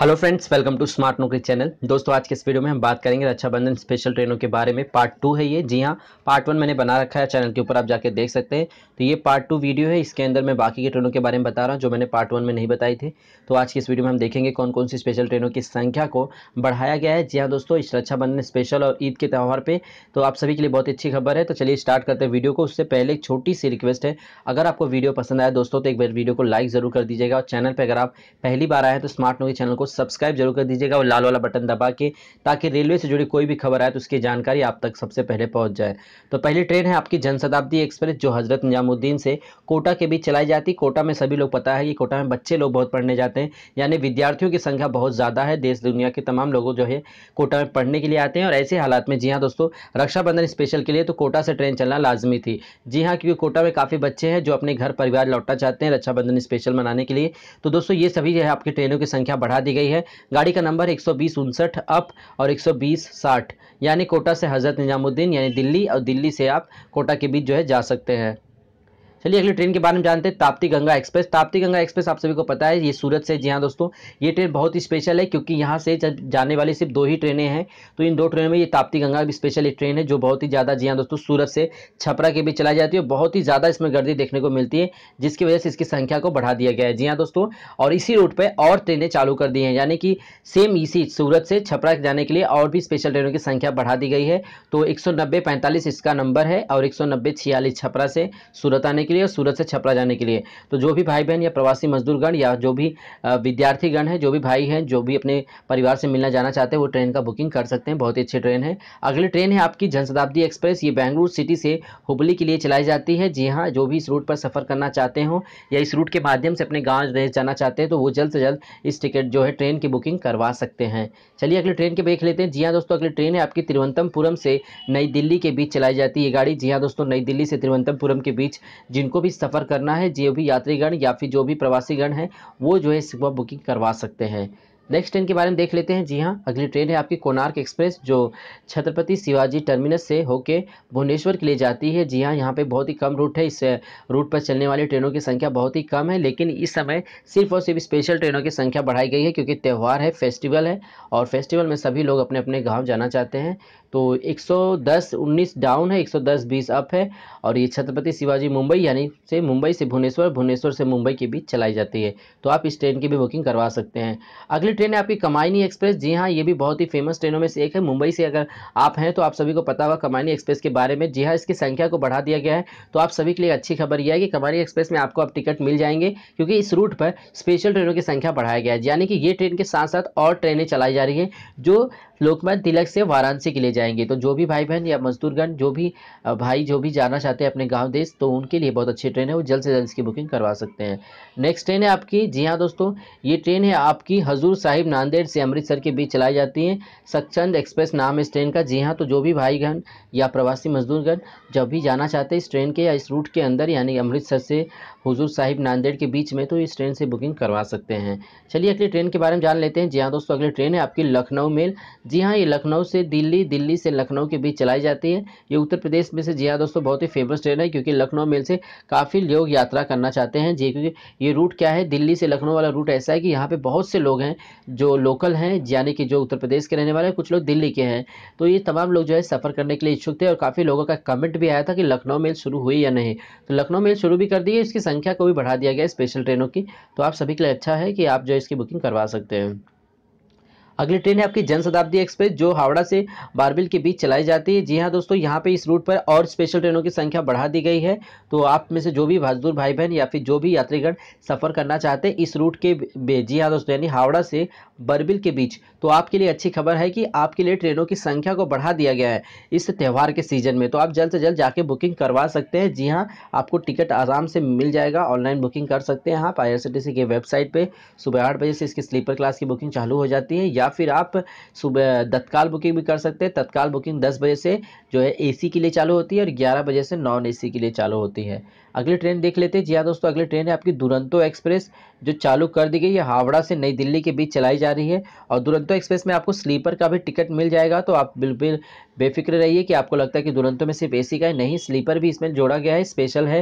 hello friends welcome to smart Naukri channel दोस्तों आज के इस वीडियो में हम बात करेंगे रक्षाबंधन स्पेशल ट्रेनों के बारे में पार्ट टू है ये जी हाँ पार्ट वन मैंने बना रखा है चैनल के ऊपर आप जाके देख सकते हैं तो ये पार्ट टू वीडियो है इसके अंदर मैं बाकी के ट्रेनों के बारे में बता रहा हूँ जो मैंने पार्ट वन में नहीं बताई थी तो आज की इस वीडियो में हम देखेंगे कौन कौन सी स्पेशल ट्रेनों की संख्या को बढ़ाया गया है जी हाँ दोस्तों इस रक्षाबंधन स्पेशल और ईद के त्यौहार पर तो आप सभी के लिए बहुत अच्छी खबर है तो चलिए स्टार्ट करते हैं वीडियो को उससे पहले एक छोटी सी रिक्वेस्ट है अगर आपको वीडियो पसंद आया दोस्तों तो एक बार वीडियो को लाइक ज़रूर कर दीजिएगा और चैनल पर अगर आप पहली बार आए तो स्मार्ट नौकरी चैनल को सब्सक्राइब जरूर कर दीजिएगा और लाल वाला बटन दबा के ताकि रेलवे से जुड़ी कोई भी खबर आए तो उसकी जानकारी आप तक सबसे पहले पहुंच जाए तो पहली ट्रेन है आपकी जनशताब्दी एक्सप्रेस जो हज़रत निजामुद्दीन से कोटा के बीच चलाई जाती कोटा में सभी लोग पता है कि कोटा में बच्चे लोग बहुत पढ़ने जाते हैं यानी विद्यार्थियों की संख्या बहुत ज़्यादा है देश दुनिया के तमाम लोगों जो है कोटा में पढ़ने के लिए आते हैं और ऐसे हालात में जी हाँ दोस्तों रक्षाबंधन स्पेशल के लिए तो कोटा से ट्रेन चलना लाजमी थी जी हाँ क्योंकि कोटा में काफ़ी बच्चे हैं जो अपने घर परिवार लौटना चाहते हैं रक्षाबंधन स्पेशल मनाने के लिए तो दोस्तों ये सभी जो है आपकी ट्रेनों की संख्या बढ़ा दी दी गई है गाड़ी का नंबर एक सौ अप और एक सौ यानी कोटा से हज़रत निज़ामुद्दीन यानी दिल्ली और दिल्ली से आप कोटा के बीच जो है जा सकते हैं चलिए अगली ट्रेन के बारे में जानते हैं ताप्ती गंगा एक्सप्रेस ताप्ती गंगा एक्सप्रेस आप सभी को पता है ये सूरत से जी हाँ दोस्तों ये ट्रेन बहुत ही स्पेशल है क्योंकि यहाँ से जब जाने वाली सिर्फ दो ही ट्रेनें हैं तो इन दो ट्रेनों में ये ताप्ती गंगा भी स्पेशल एक ट्रेन है जो बहुत ही ज़्यादा जी हाँ दोस्तों सूरत से छपरा के बीच चलाई जाती है बहुत ही ज़्यादा इसमें गर्दी देखने को मिलती है जिसकी वजह से इसकी संख्या को बढ़ा दिया गया है जी हाँ दोस्तों और इसी रूट पर और ट्रेनें चालू कर दी हैं यानी कि सेम इसी सूरत से छपरा जाने के लिए और भी स्पेशल ट्रेनों की संख्या बढ़ा दी गई है तो एक सौ इसका नंबर है और एक सौ छपरा से सूरत आने के लिए और सूरत से छपरा जाने के लिए तो जो भी भाई बहन या प्रवासी मजदूरगण या जो भी विद्यार्थीगण हैं जो भी भाई हैं जो भी अपने परिवार से मिलना जाना चाहते हैं वो ट्रेन का बुकिंग कर सकते हैं बहुत ही अच्छी ट्रेन है अगली ट्रेन है आपकी जनशताब्दी एक्सप्रेस ये बेंगलुरु सिटी से हुबली के लिए चलाई जाती है जी हाँ जो भी इस रूट पर सफ़र करना चाहते हो या इस रूट के माध्यम से अपने गाँव रेस जाना चाहते हैं तो वो जल्द से जल्द इस टिकट जो है ट्रेन की बुकिंग करवा सकते हैं चलिए अगले ट्रेन के देख लेते हैं जी हाँ दोस्तों अगली ट्रेन है आपकी तिरुवनंतपुरम से नई दिल्ली के बीच चलाई जाती है ये गाड़ी जी हाँ दोस्तों नई दिल्ली से तिरुवनंतपुरम के बीच जिनको भी सफ़र करना है जो भी यात्रीगण या फिर जो भी प्रवासीगण हैं वो जो है सुबह बुकिंग करवा सकते हैं नेक्स्ट ट्रेन के बारे में देख लेते हैं जी हाँ अगली ट्रेन है आपकी कोनार्क एक्सप्रेस जो छत्रपति शिवाजी टर्मिनस से होके भुवनेश्वर के लिए जाती है जी हाँ यहाँ पे बहुत ही कम रूट है इस रूट पर चलने वाली ट्रेनों की संख्या बहुत ही कम है लेकिन इस समय सिर्फ और सिर्फ स्पेशल ट्रेनों की संख्या बढ़ाई गई है क्योंकि त्यौहार है फेस्टिवल है और फेस्टिवल में सभी लोग अपने अपने गाँव जाना चाहते हैं तो एक सौ डाउन है एक सौ अप है और ये छत्रपति शिवाजी मुंबई यानी से मुंबई से भुवनेश्वर भुवनेश्वर से मुंबई के बीच चलाई जाती है तो आप इस ट्रेन की भी बुकिंग करवा सकते हैं अगली ट्रेन है आपकी कमायनी एक्सप्रेस जी हाँ ये भी बहुत ही फेमस ट्रेनों में से एक है मुंबई से अगर आप हैं तो आप सभी को पता होगा कमायनी एक्सप्रेस के बारे में जी हाँ इसकी संख्या को बढ़ा दिया गया है तो आप सभी के लिए अच्छी खबर यह है कि कमायनी एक्सप्रेस में आपको अब टिकट मिल जाएंगे क्योंकि इस रूट पर स्पेशल ट्रेनों की संख्या बढ़ाया गया है यानी कि ये ट्रेन के साथ साथ और ट्रेनें चलाई जा रही हैं जो लोकमान तिलक से वाराणसी के लिए जाएंगे तो जो भी भाई बहन या मजदूरगण जो भी भाई जो भी जाना चाहते हैं अपने गांव देश तो उनके लिए बहुत अच्छी ट्रेन है वो जल्द से जल्द इसकी बुकिंग करवा सकते हैं नेक्स्ट ट्रेन है आपकी जी हाँ दोस्तों ये ट्रेन है आपकी हजूर साहिब नांदेड़ से अमृतसर के बीच चलाई जाती है सचंद एक्सप्रेस नाम है इस ट्रेन का जी हाँ तो जो भी भाईगण या प्रवासी मजदूरगण जब भी जाना चाहते हैं इस ट्रेन के या इस रूट के अंदर यानी अमृतसर से हुजूर साहिब नांदेड़ के बीच में तो इस ट्रेन से बुकिंग करवा सकते हैं चलिए अगली ट्रेन के बारे में जान लेते हैं जी हाँ दोस्तों अगली ट्रेन है आपकी लखनऊ मेल जी हाँ ये लखनऊ से दिल्ली दिल्ली से लखनऊ के बीच चलाई जाती है ये उत्तर प्रदेश में से जी हाँ दोस्तों बहुत ही फेमस ट्रेन है क्योंकि लखनऊ मेल से काफ़ी लोग यात्रा करना चाहते हैं जी क्योंकि ये रूट क्या है दिल्ली से लखनऊ वाला रूट ऐसा है कि यहाँ पर बहुत से लोग हैं जो लोकल हैं यानी कि जो उत्तर प्रदेश के रहने वाले हैं कुछ लोग दिल्ली के हैं तो ये तमाम लोग जो है सफ़र करने के लिए इच्छुक थे और काफ़ी लोगों का कमेंट भी आया था कि लखनऊ मेल शुरू हुई या नहीं तो लखनऊ मेल शुरू भी कर दी है इसकी संख्या को भी बढ़ा दिया गया स्पेशल ट्रेनों की तो आप सभी के लिए अच्छा है कि आप जो है इसकी बुकिंग करवा सकते हैं अगली ट्रेन है आपकी जनशताब्दी एक्सप्रेस जो हावड़ा से बारबिल के बीच चलाई जाती है जी हाँ दोस्तों यहाँ पे इस रूट पर और स्पेशल ट्रेनों की संख्या बढ़ा दी गई है तो आप में से जो भी मजदूर भाई बहन या फिर जो भी यात्रीगण सफ़र करना चाहते हैं इस रूट के जी हाँ दोस्तों यानी हावड़ा से बरबिल के बीच तो आपके लिए अच्छी खबर है कि आपके लिए ट्रेनों की संख्या को बढ़ा दिया गया है इस त्यौहार के सीजन में तो आप जल्द से जल्द जाके बुकिंग करवा सकते हैं जी हाँ आपको टिकट आराम से मिल जाएगा ऑनलाइन बुकिंग कर सकते हैं आप आई की वेबसाइट पर सुबह आठ बजे से इसकी स्लीपर क्लास की बुकिंग चालू हो जाती है या फिर आप सुबह तत्काल बुकिंग भी कर सकते हैं तत्काल बुकिंग दस बजे से जो है एसी के लिए चालू होती है और ग्यारह बजे से नॉन एसी के लिए चालू होती है अगली ट्रेन देख लेते हैं जी हाँ दोस्तों अगली ट्रेन है आपकी दुरंतो एक्सप्रेस जो चालू कर दी गई है हावड़ा से नई दिल्ली के बीच चलाई जा रही है और दुरंतो एक्सप्रेस में आपको स्लीपर का भी टिकट मिल जाएगा तो आप बिल्कुल बेफिक्र रहिए कि आपको लगता है कि दुरंतों में सिर्फ एसी का है नहीं स्लीपर भी इसमें जोड़ा गया है स्पेशल है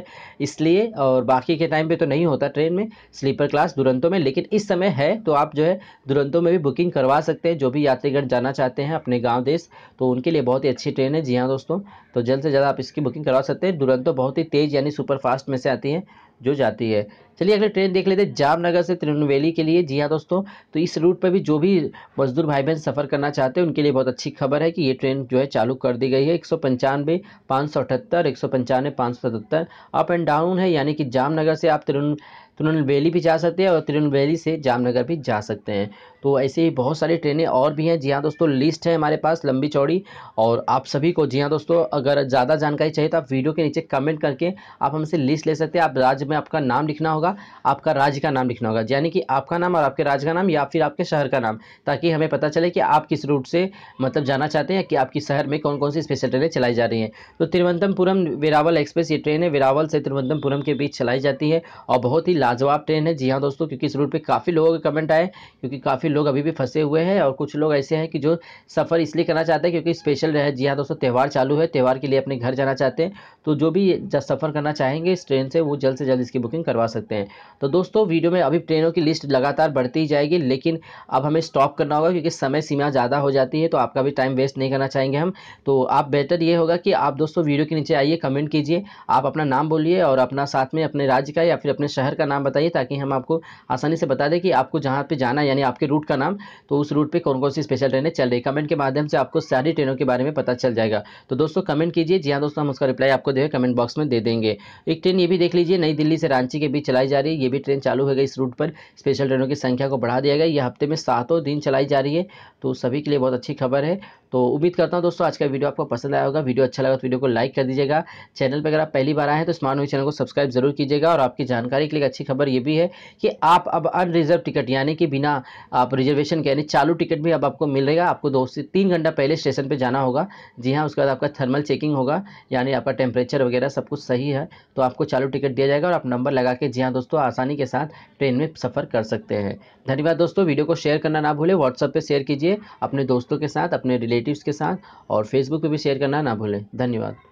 इसलिए और बाकी के टाइम पे तो नहीं होता ट्रेन में स्लीपर क्लास दुरंतों में लेकिन इस समय है तो आप जो है दुरंतों में भी बुकिंग करवा सकते हैं जो भी यात्रीगढ़ जाना चाहते हैं अपने गाँव देश तो उनके लिए बहुत ही अच्छी ट्रेन है जी हाँ दोस्तों तो जल्द से जल्द आप इसकी बुकिंग करवा सकते हैं दुरंतों बहुत ही तेज़ यानी सुपरफास्ट में से आती है जो जाती है चलिए अगले ट्रेन देख लेते हैं जामनगर से तिरुनवेली के लिए जी हाँ दोस्तों तो इस रूट पर भी जो भी मजदूर भाई बहन सफ़र करना चाहते हैं उनके लिए बहुत अच्छी खबर है कि ये ट्रेन जो है चालू कर दी गई है एक सौ पंचानवे पाँच सौ अठहत्तर एक सौ पंचानवे पाँच सौ सतहत्तर अप एंड डाउन है यानी कि जामनगर से आप तिरुन तिरुनवेली भी जा सकते हैं और तिरुनवेली से जामनगर भी जा सकते हैं तो ऐसे ही बहुत सारी ट्रेनें और भी हैं जी हाँ दोस्तों लिस्ट है हमारे पास लंबी चौड़ी और आप सभी को जी हाँ दोस्तों अगर ज़्यादा जानकारी चाहिए तो आप वीडियो के नीचे कमेंट करके आप हमसे लिस्ट ले सकते हैं आप राज्य में आपका नाम लिखना होगा आपका राज्य का नाम लिखना होगा यानी कि आपका नाम और आपके राज्य का नाम या फिर आपके शहर का नाम ताकि हमें पता चले कि आप किस रूट से मतलब जाना चाहते हैं कि आपके शहर में कौन कौन सी स्पेशल ट्रेनें चलाई जा रही हैं तो तिरुवनंतपुरम वेरावल एक्सप्रेस ये ट्रेन है वेरावल से तिरुवनंतपुरम के बीच चलाई जाती है और बहुत ही लाजवाब ट्रेन है जी हाँ दोस्तों क्योंकि इस रूट पर काफ़ी लोगों के कमेंट आए क्योंकि काफ़ी काफ़ी लोग अभी भी फंसे हुए हैं और कुछ लोग ऐसे हैं कि जो सफ़र इसलिए करना चाहते हैं क्योंकि स्पेशल रहे जी हाँ दोस्तों त्यौहार चालू है त्यौहार के लिए अपने घर जाना चाहते हैं तो जो भी सफ़र करना चाहेंगे इस ट्रेन से वो जल्द से जल्द इसकी बुकिंग करवा सकते हैं तो दोस्तों वीडियो में अभी ट्रेनों की लिस्ट लगातार बढ़ती ही जाएगी लेकिन अब हमें स्टॉप करना होगा क्योंकि समय सीमा ज़्यादा हो जाती है तो आपका भी टाइम वेस्ट नहीं करना चाहेंगे हम तो आप बेहतर ये होगा कि आप दोस्तों वीडियो के नीचे आइए कमेंट कीजिए आप अपना नाम बोलिए और अपना साथ में अपने राज्य का या फिर अपने शहर का नाम बताइए ताकि हम आपको आसानी से बता दें कि आपको जहाँ पर जाना यानी आपके रूट रूट का नाम तो उस रूट पे कौन कौन सी स्पेशल ट्रेनें चल रही कमेंट के माध्यम से आपको सारी ट्रेनों के बारे में पता चल जाएगा तो दोस्तों कमेंट कीजिए जी हाँ दोस्तों हम उसका रिप्लाई आपको देखें कमेंट बॉक्स में दे देंगे एक ट्रेन ये भी देख लीजिए नई दिल्ली से रांची के बीच चलाई जा रही है ये भी ट्रेन चालू हो गई इस रूट पर स्पेशल ट्रेनों की संख्या को बढ़ा दिया गया ये हफ्ते में सातों दिन चलाई जा रही है तो सभी के लिए बहुत अच्छी खबर है तो उम्मीद करता हूँ दोस्तों आज का वीडियो आपको पसंद आया होगा वीडियो अच्छा लगा तो वीडियो को लाइक कर दीजिएगा चैनल पर अगर आप पहली बार आए हैं तो स्मार्ट न्यूज चैनल को सब्सक्राइब जरूर कीजिएगा और आपकी जानकारी के लिए अच्छी खबर ये भी है कि आप अब अनरिजर्व टिकट यानी कि बिना आप रिजर्वेशन के यानी चालू टिकट भी अब आपको मिलेगा आपको दो से तीन घंटा पहले स्टेशन पर जाना होगा जी हाँ उसके बाद आपका थर्मल चेकिंग होगा यानी आपका टेम्परेचर वगैरह सब कुछ सही है तो आपको चालू टिकट दिया जाएगा और आप नंबर लगा के जी हाँ दोस्तों आसानी के साथ ट्रेन में सफ़र कर सकते हैं धन्यवाद दोस्तों वीडियो को शेयर करना ना भूलें व्हाट्सएप पर शेयर कीजिए अपने दोस्तों के साथ अपने रिलेटिव रिलेटिव्स के साथ और फेसबुक पे भी शेयर करना ना भूलें धन्यवाद